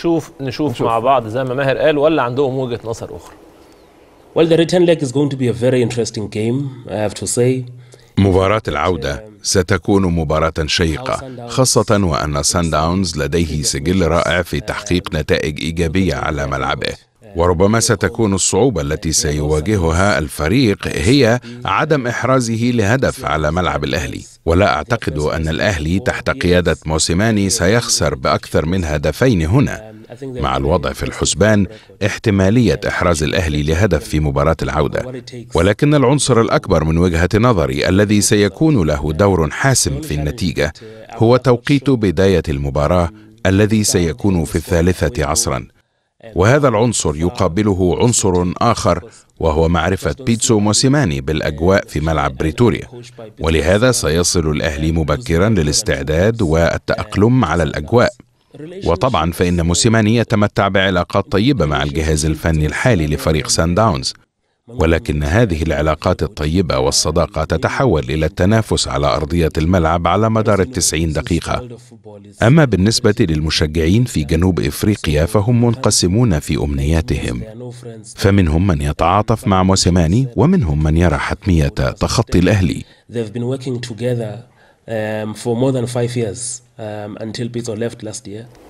نشوف, نشوف مع بعض زي ما ماهر قال ولا عندهم وجهة نظر أخرى Well, the return leg is going to be a very interesting game, I have to say. مباراة العودة ستكون مباراة شيقة خاصة وأن سان داونز لديه سجل رائع في تحقيق نتائج إيجابية على ملعبه وربما ستكون الصعوبة التي سيواجهها الفريق هي عدم إحرازه لهدف على ملعب الأهلي ولا أعتقد أن الأهلي تحت قيادة موسيماني سيخسر بأكثر من هدفين هنا مع الوضع في الحسبان احتمالية إحراز الأهلي لهدف في مباراة العودة ولكن العنصر الأكبر من وجهة نظري الذي سيكون له دور حاسم في النتيجة هو توقيت بداية المباراة الذي سيكون في الثالثة عصرا وهذا العنصر يقابله عنصر آخر وهو معرفة بيتسو موسيماني بالأجواء في ملعب بريتوريا ولهذا سيصل الأهلي مبكرا للاستعداد والتأقلم على الأجواء وطبعا فإن موسيماني يتمتع بعلاقات طيبة مع الجهاز الفني الحالي لفريق سان داونز ولكن هذه العلاقات الطيبة والصداقة تتحول إلى التنافس على أرضية الملعب على مدار التسعين دقيقة أما بالنسبة للمشجعين في جنوب إفريقيا فهم منقسمون في أمنياتهم فمنهم من يتعاطف مع موسيماني ومنهم من يرى حتمية تخطي الأهلي Um, for more than five years um, until left last year.